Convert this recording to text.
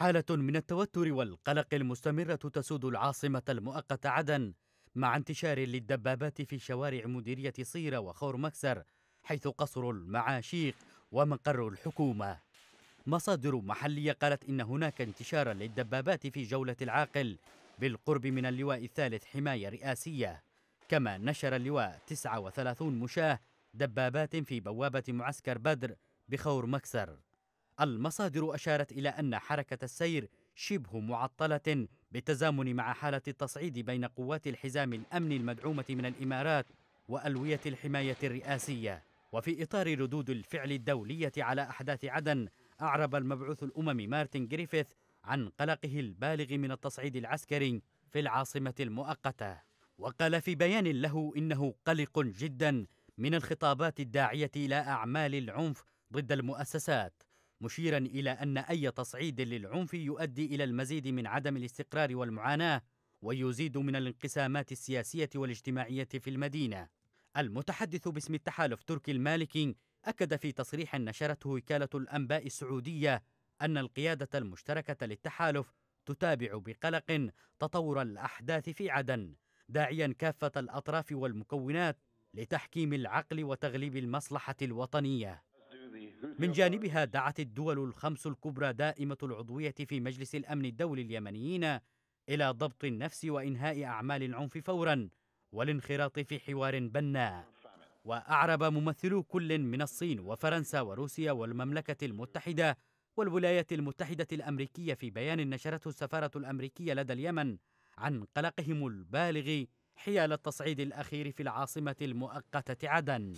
حالة من التوتر والقلق المستمرة تسود العاصمة المؤقتة عدن مع انتشار للدبابات في شوارع مديرية صيرة وخور مكسر حيث قصر المعاشيق ومقر الحكومة مصادر محلية قالت إن هناك انتشارا للدبابات في جولة العاقل بالقرب من اللواء الثالث حماية رئاسية كما نشر اللواء 39 مشاة دبابات في بوابة معسكر بدر بخور مكسر المصادر أشارت إلى أن حركة السير شبه معطلة بالتزامن مع حالة التصعيد بين قوات الحزام الأمني المدعومة من الإمارات وألوية الحماية الرئاسية وفي إطار ردود الفعل الدولية على أحداث عدن أعرب المبعوث الأممي مارتن جريفيث عن قلقه البالغ من التصعيد العسكري في العاصمة المؤقتة وقال في بيان له إنه قلق جدا من الخطابات الداعية إلى أعمال العنف ضد المؤسسات مشيرا إلى أن أي تصعيد للعنف يؤدي إلى المزيد من عدم الاستقرار والمعاناة ويزيد من الانقسامات السياسية والاجتماعية في المدينة المتحدث باسم التحالف تركي المالكي أكد في تصريح نشرته وكالة الأنباء السعودية أن القيادة المشتركة للتحالف تتابع بقلق تطور الأحداث في عدن داعيا كافة الأطراف والمكونات لتحكيم العقل وتغليب المصلحة الوطنية من جانبها دعت الدول الخمس الكبرى دائمة العضوية في مجلس الأمن الدولي اليمنيين إلى ضبط النفس وإنهاء أعمال العنف فورا والانخراط في حوار بناء وأعرب ممثلو كل من الصين وفرنسا وروسيا والمملكة المتحدة والولايات المتحدة الأمريكية في بيان نشرته السفارة الأمريكية لدى اليمن عن قلقهم البالغ حيال التصعيد الأخير في العاصمة المؤقتة عدن